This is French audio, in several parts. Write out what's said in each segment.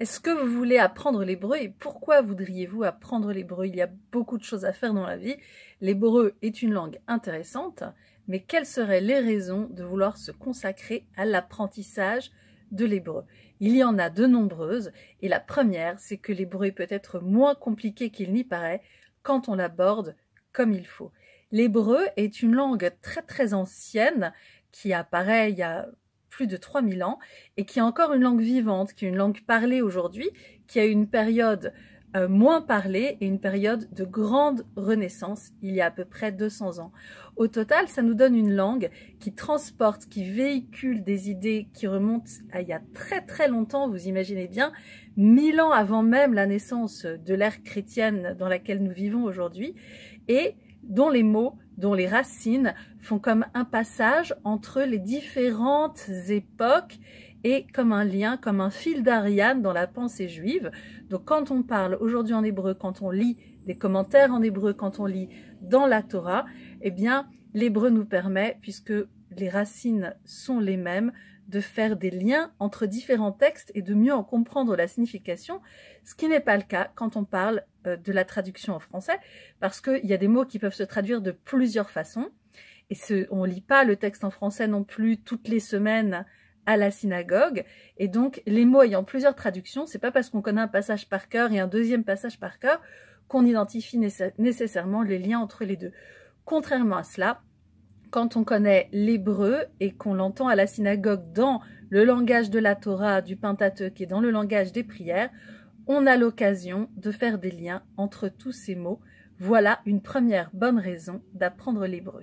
Est-ce que vous voulez apprendre l'hébreu et pourquoi voudriez-vous apprendre l'hébreu Il y a beaucoup de choses à faire dans la vie. L'hébreu est une langue intéressante, mais quelles seraient les raisons de vouloir se consacrer à l'apprentissage de l'hébreu Il y en a de nombreuses, et la première, c'est que l'hébreu est peut-être moins compliqué qu'il n'y paraît quand on l'aborde comme il faut. L'hébreu est une langue très très ancienne qui apparaît il y a plus de 3000 ans et qui est encore une langue vivante, qui est une langue parlée aujourd'hui, qui a une période euh, moins parlée et une période de grande renaissance il y a à peu près 200 ans. Au total, ça nous donne une langue qui transporte, qui véhicule des idées qui remontent à il y a très très longtemps, vous imaginez bien, 1000 ans avant même la naissance de l'ère chrétienne dans laquelle nous vivons aujourd'hui et dont les mots dont les racines font comme un passage entre les différentes époques et comme un lien, comme un fil d'Ariane dans la pensée juive. Donc quand on parle aujourd'hui en hébreu, quand on lit des commentaires en hébreu, quand on lit dans la Torah, eh bien l'hébreu nous permet, puisque les racines sont les mêmes, de faire des liens entre différents textes et de mieux en comprendre la signification, ce qui n'est pas le cas quand on parle euh, de la traduction en français, parce qu'il y a des mots qui peuvent se traduire de plusieurs façons. Et ce, on ne lit pas le texte en français non plus toutes les semaines à la synagogue. Et donc, les mots ayant plusieurs traductions, ce n'est pas parce qu'on connaît un passage par cœur et un deuxième passage par cœur qu'on identifie nécessairement les liens entre les deux. Contrairement à cela, quand on connaît l'hébreu et qu'on l'entend à la synagogue dans le langage de la Torah, du Pentateuque et dans le langage des prières, on a l'occasion de faire des liens entre tous ces mots. Voilà une première bonne raison d'apprendre l'hébreu.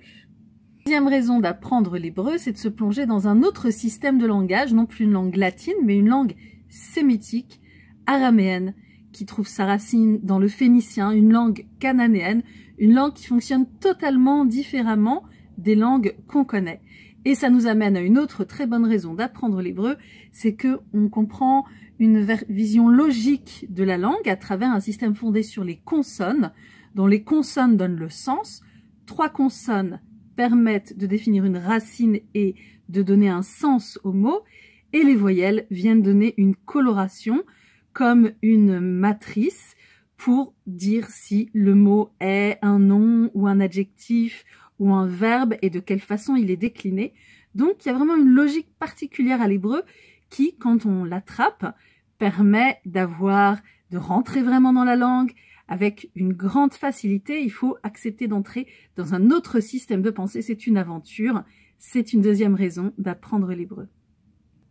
Deuxième raison d'apprendre l'hébreu, c'est de se plonger dans un autre système de langage, non plus une langue latine, mais une langue sémitique, araméenne, qui trouve sa racine dans le phénicien, une langue cananéenne, une langue qui fonctionne totalement différemment des langues qu'on connaît. Et ça nous amène à une autre très bonne raison d'apprendre l'hébreu, c'est que on comprend une vision logique de la langue à travers un système fondé sur les consonnes, dont les consonnes donnent le sens. Trois consonnes permettent de définir une racine et de donner un sens au mot, et les voyelles viennent donner une coloration comme une matrice pour dire si le mot est un nom ou un adjectif ou un verbe et de quelle façon il est décliné. Donc, il y a vraiment une logique particulière à l'hébreu qui, quand on l'attrape, permet d'avoir, de rentrer vraiment dans la langue avec une grande facilité. Il faut accepter d'entrer dans un autre système de pensée. C'est une aventure. C'est une deuxième raison d'apprendre l'hébreu.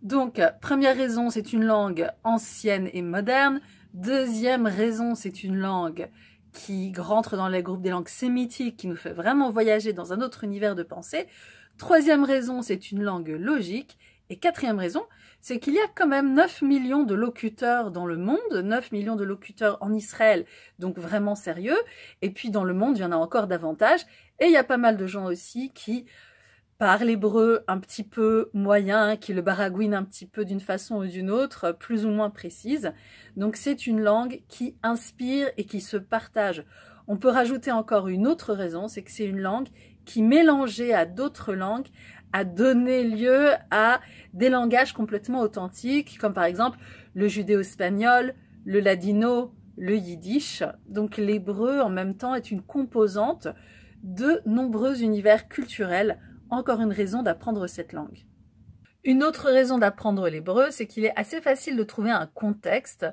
Donc, première raison, c'est une langue ancienne et moderne. Deuxième raison, c'est une langue qui rentre dans les groupes des langues sémitiques, qui nous fait vraiment voyager dans un autre univers de pensée. Troisième raison, c'est une langue logique. Et quatrième raison, c'est qu'il y a quand même 9 millions de locuteurs dans le monde, 9 millions de locuteurs en Israël, donc vraiment sérieux. Et puis dans le monde, il y en a encore davantage. Et il y a pas mal de gens aussi qui par l'hébreu un petit peu moyen, qui le baragouine un petit peu d'une façon ou d'une autre, plus ou moins précise. Donc c'est une langue qui inspire et qui se partage. On peut rajouter encore une autre raison, c'est que c'est une langue qui, mélangée à d'autres langues, a donné lieu à des langages complètement authentiques, comme par exemple le judéo-espagnol, le ladino, le yiddish. Donc l'hébreu, en même temps, est une composante de nombreux univers culturels encore une raison d'apprendre cette langue. Une autre raison d'apprendre l'hébreu, c'est qu'il est assez facile de trouver un contexte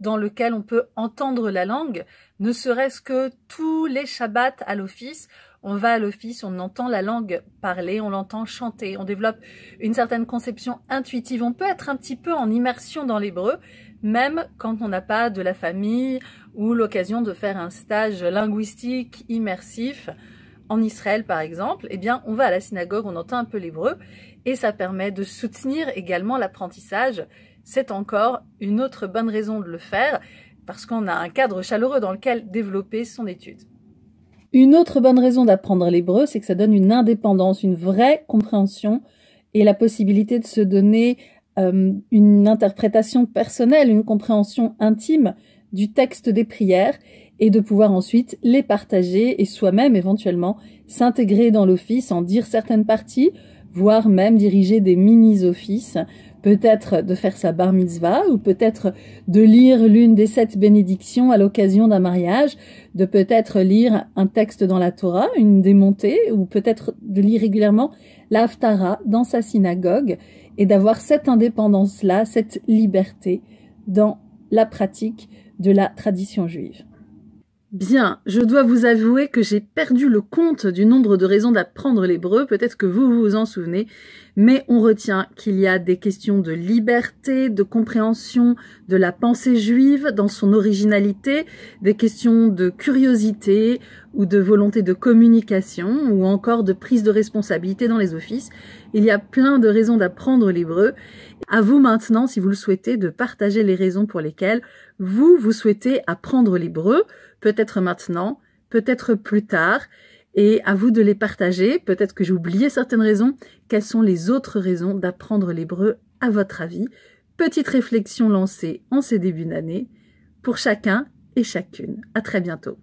dans lequel on peut entendre la langue, ne serait-ce que tous les Shabbats à l'office. On va à l'office, on entend la langue parler, on l'entend chanter, on développe une certaine conception intuitive. On peut être un petit peu en immersion dans l'hébreu, même quand on n'a pas de la famille ou l'occasion de faire un stage linguistique immersif en Israël par exemple, eh bien on va à la synagogue, on entend un peu l'hébreu et ça permet de soutenir également l'apprentissage. C'est encore une autre bonne raison de le faire parce qu'on a un cadre chaleureux dans lequel développer son étude. Une autre bonne raison d'apprendre l'hébreu, c'est que ça donne une indépendance, une vraie compréhension et la possibilité de se donner euh, une interprétation personnelle, une compréhension intime du texte des prières et de pouvoir ensuite les partager et soi-même éventuellement s'intégrer dans l'office, en dire certaines parties, voire même diriger des mini-offices, peut-être de faire sa bar mitzvah ou peut-être de lire l'une des sept bénédictions à l'occasion d'un mariage, de peut-être lire un texte dans la Torah, une démontée, ou peut-être de lire régulièrement l'Aftarah dans sa synagogue et d'avoir cette indépendance-là, cette liberté dans la pratique de la tradition juive. Bien, je dois vous avouer que j'ai perdu le compte du nombre de raisons d'apprendre l'hébreu, peut-être que vous vous en souvenez, mais on retient qu'il y a des questions de liberté, de compréhension de la pensée juive dans son originalité, des questions de curiosité, ou de volonté de communication ou encore de prise de responsabilité dans les offices. Il y a plein de raisons d'apprendre l'hébreu. À vous maintenant, si vous le souhaitez, de partager les raisons pour lesquelles vous, vous souhaitez apprendre l'hébreu, peut-être maintenant, peut-être plus tard, et à vous de les partager. Peut-être que j'ai oublié certaines raisons. Quelles sont les autres raisons d'apprendre l'hébreu à votre avis? Petite réflexion lancée en ces débuts d'année pour chacun et chacune. À très bientôt.